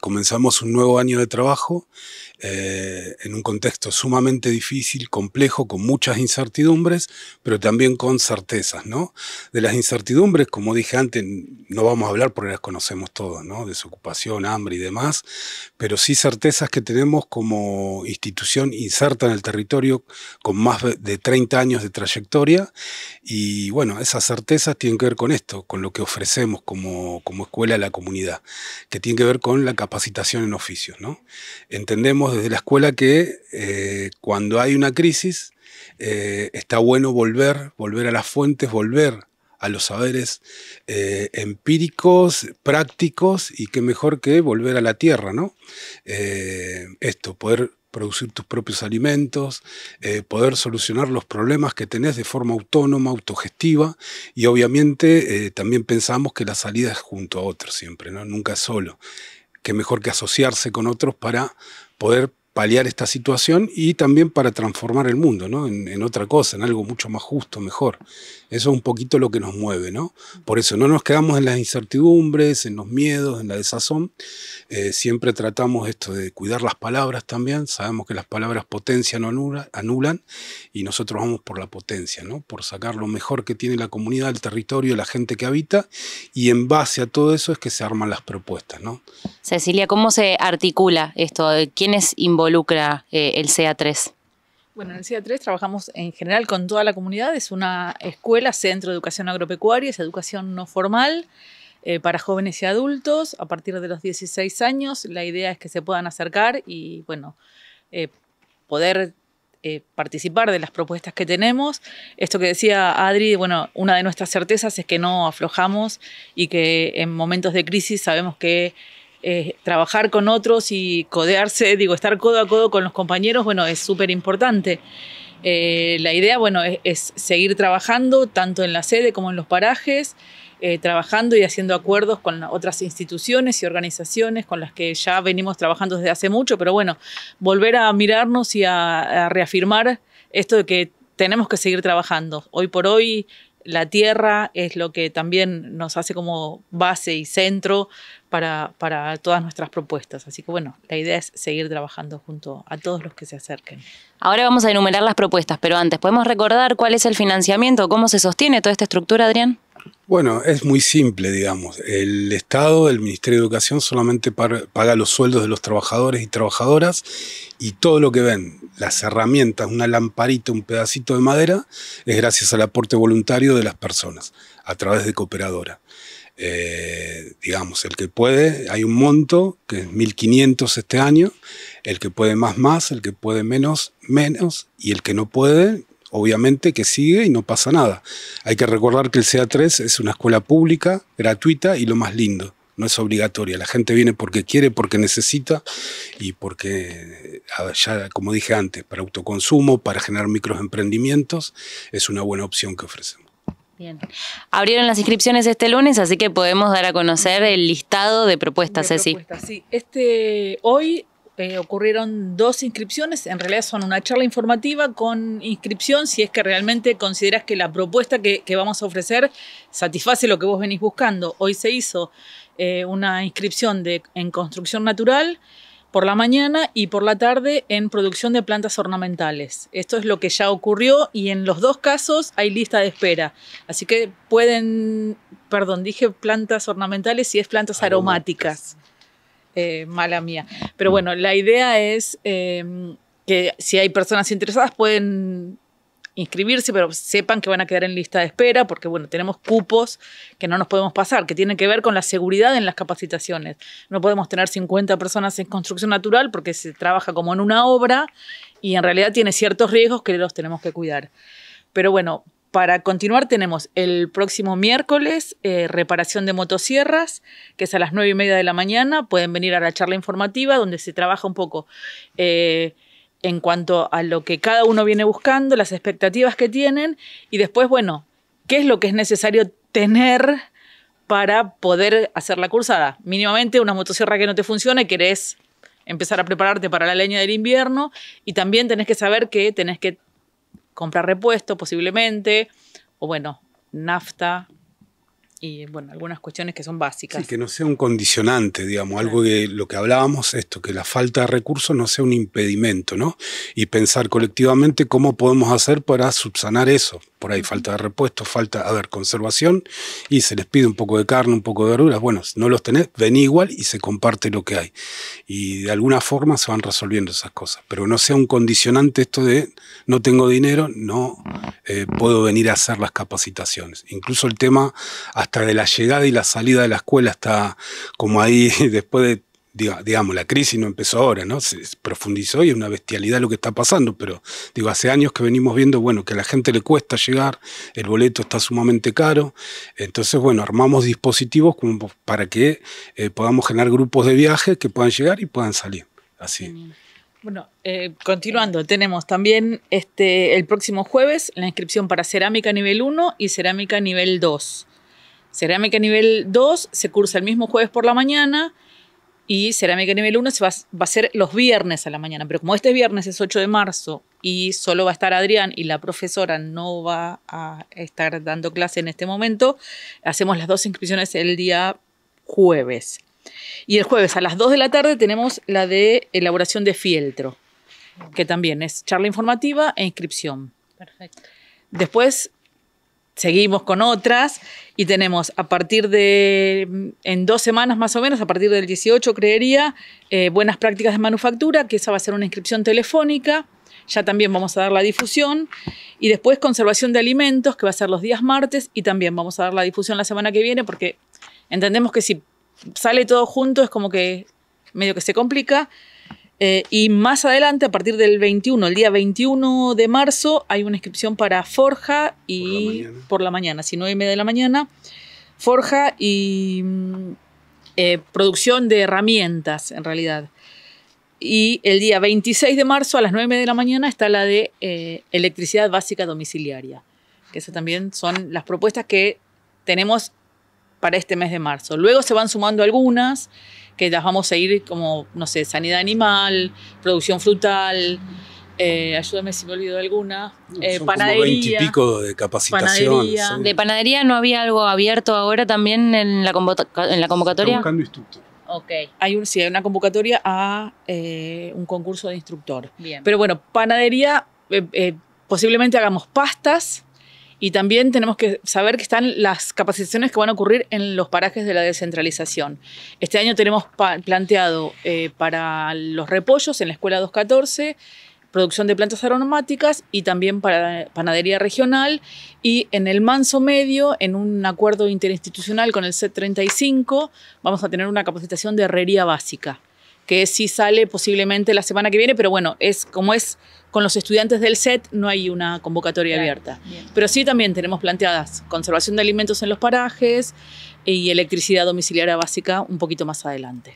Comenzamos un nuevo año de trabajo eh, en un contexto sumamente difícil, complejo, con muchas incertidumbres, pero también con certezas, ¿no? De las incertidumbres, como dije antes, no vamos a hablar porque las conocemos todos, ¿no? Desocupación, hambre y demás, pero sí certezas que tenemos como institución inserta en el territorio con más de 30 años de trayectoria y, bueno, esas certezas tienen que ver con esto, con lo que ofrecemos como, como escuela a la comunidad, que tiene que ver con con la capacitación en oficios. ¿no? Entendemos desde la escuela que eh, cuando hay una crisis eh, está bueno volver, volver a las fuentes, volver a los saberes eh, empíricos, prácticos y qué mejor que volver a la tierra, ¿no? esto, poder producir tus propios alimentos, poder solucionar los problemas que tenés de forma autónoma, autogestiva, y obviamente también pensamos que la salida es junto a otros siempre, ¿no? nunca solo que mejor que asociarse con otros para poder paliar esta situación y también para transformar el mundo, En, otra cosa, en algo mucho más justo, mejor. Eso es un poquito lo que nos mueve, ¿no? Por eso no nos quedamos en las incertidumbres, en los miedos, en la desazón. Eh, siempre tratamos esto de cuidar las palabras también. Sabemos que las palabras potencian o anulan y nosotros vamos por la potencia, ¿no? Por sacar lo mejor que tiene la comunidad, el territorio, la gente que habita y en base a todo eso es que se arman las propuestas, ¿no? Cecilia, ¿cómo se articula esto? ¿Quién es involucrado? involucra eh, el CA3? Bueno, en el CA3 trabajamos en general con toda la comunidad. Es una escuela, centro de educación agropecuaria, es educación no formal eh, para jóvenes y adultos a partir de los 16 años. La idea es que se puedan acercar y, bueno, eh, poder participar de las propuestas que tenemos. Esto que decía Adri, bueno, una de nuestras certezas es que no aflojamos y que en momentos de crisis sabemos que eh, trabajar con otros y codearse, digo, estar codo a codo con los compañeros, bueno, es súper importante. Eh, la idea, bueno, es, seguir trabajando tanto en la sede como en los parajes, eh, trabajando y haciendo acuerdos con otras instituciones y organizaciones con las que ya venimos trabajando desde hace mucho, pero bueno, volver a mirarnos y a, a reafirmar esto de que tenemos que seguir trabajando. Hoy por hoy la tierra es lo que también nos hace como base y centro para, para todas nuestras propuestas. Así que bueno, la idea es seguir trabajando junto a todos los que se acerquen. Ahora vamos a enumerar las propuestas, pero antes, ¿podemos recordar cuál es el financiamiento? ¿Cómo se sostiene toda esta estructura, Adrián? Bueno, es muy simple, digamos. El Estado, el Ministerio de Educación, solamente paga los sueldos de los trabajadores y trabajadoras y todo lo que ven, las herramientas, una lamparita, un pedacito de madera, es gracias al aporte voluntario de las personas a través de cooperadora. Eh, digamos, el que puede, hay un monto que es 1.500 este año, el que puede más, más, el que puede menos, menos, y el que no puede, obviamente, que sigue y no pasa nada. Hay que recordar que el CA3 es una escuela pública, gratuita y lo más lindo. No es obligatoria. La gente viene porque quiere, porque necesita y porque, ya como dije antes, para autoconsumo, para generar microemprendimientos, es una buena opción que ofrecemos. Bien. Abrieron las inscripciones este lunes, así que podemos dar a conocer el listado de propuestas, sí. Este, hoy eh, ocurrieron dos inscripciones, en realidad son una charla informativa con inscripción, si es que realmente consideras que la propuesta que, vamos a ofrecer satisface lo que vos venís buscando. Hoy se hizo eh, una inscripción de, en construcción natural por la mañana y por la tarde en producción de plantas ornamentales. Esto es lo que ya ocurrió y en los dos casos hay lista de espera. Así que pueden, perdón, dije plantas ornamentales y es plantas aromáticas. Eh, mala mía. Pero bueno, la idea es eh, que si hay personas interesadas pueden inscribirse, pero sepan que van a quedar en lista de espera, porque bueno, tenemos cupos que no nos podemos pasar, que tienen que ver con la seguridad en las capacitaciones. No podemos tener 50 personas en construcción natural porque se trabaja como en una obra y en realidad tiene ciertos riesgos que los tenemos que cuidar. Pero bueno, para continuar tenemos el próximo miércoles eh, reparación de motosierras, que es a las nueve y media de la mañana. Pueden venir a la charla informativa donde se trabaja un poco eh, en cuanto a lo que cada uno viene buscando, las expectativas que tienen y después, bueno, qué es lo que es necesario tener para poder hacer la cursada. Mínimamente una motosierra que no te funcione, querés empezar a prepararte para la leña del invierno y también tenés que saber que tenés que comprar repuesto posiblemente, o bueno, nafta, y bueno, algunas cuestiones que son básicas. que no sea un condicionante, digamos, algo de lo que hablábamos, esto, que la falta de recursos no sea un impedimento, ¿no? Y pensar colectivamente cómo podemos hacer para subsanar eso por ahí falta de repuesto, falta, a ver, conservación, y se les pide un poco de carne, un poco de verduras, bueno, si no los tenés, ven igual y se comparte lo que hay. Y de alguna forma se van resolviendo esas cosas, pero no sea un condicionante esto de no tengo dinero, no eh, puedo venir a hacer las capacitaciones. Incluso el tema hasta de la llegada y la salida de la escuela está como ahí después de digamos, la crisis no empezó ahora, ¿no? Se profundizó y es una bestialidad lo que está pasando, pero digo, hace años que venimos viendo, bueno, que a la gente le cuesta llegar, el boleto está sumamente caro, entonces, bueno, armamos dispositivos como para que eh, podamos generar grupos de viaje que puedan llegar y puedan salir, así. Bueno, eh, continuando, tenemos también este, el próximo jueves la inscripción para cerámica nivel 1 y cerámica nivel 2. Cerámica nivel 2 se cursa el mismo jueves por la mañana, y Cerámica Nivel 1 se va, va, a ser los viernes a la mañana, pero como este viernes es 8 de marzo y solo va a estar Adrián y la profesora no va a estar dando clase en este momento, hacemos las dos inscripciones el día jueves. Y el jueves a las 2 de la tarde tenemos la de elaboración de fieltro, que también es charla informativa e inscripción. Perfecto. Después seguimos con otras y tenemos a partir de, mm, en dos semanas más o menos, a partir del 18 creería, eh, buenas prácticas de manufactura, que esa va a ser una inscripción telefónica, ya también vamos a dar la difusión, y después conservación de alimentos, que va a ser los días martes, y también vamos a dar la difusión la semana que viene, porque entendemos que si sale todo junto es como que medio que se complica. Eh, y más adelante, a partir del 21, el día 21 de marzo, hay una inscripción para Forja y por la mañana, si 9 y de la mañana. Forja y mm, eh, producción de herramientas, en realidad. Y el día 26 de marzo a las 9 de la mañana está la de eh, electricidad básica domiciliaria, que esas también son las propuestas que tenemos para este mes de marzo. Luego se van sumando algunas que las vamos a ir como, no sé, sanidad animal, producción frutal, eh, ayúdame si me olvido alguna, eh, panadería. 20 de capacitación. Panadería. ¿De panadería no había algo abierto ahora también en la, en la convocatoria? buscando instructor. Ok. Hay un, sí, hay una convocatoria a eh, un concurso de instructor. Bien. Pero bueno, panadería, eh, posiblemente hagamos pastas, y también tenemos que saber que están las capacitaciones que van a ocurrir en los parajes de la descentralización. Este año tenemos planteado eh, para los repollos en la Escuela 214 producción de plantas aromáticas y también para panadería regional. Y en el Manso Medio, en un acuerdo interinstitucional con el c 35, vamos a tener una capacitación de herrería básica que sí sale posiblemente la semana que viene, pero bueno, es como es con los estudiantes del SET, no hay una convocatoria abierta. Pero sí también tenemos planteadas conservación de alimentos en los parajes y electricidad domiciliaria básica un poquito más adelante.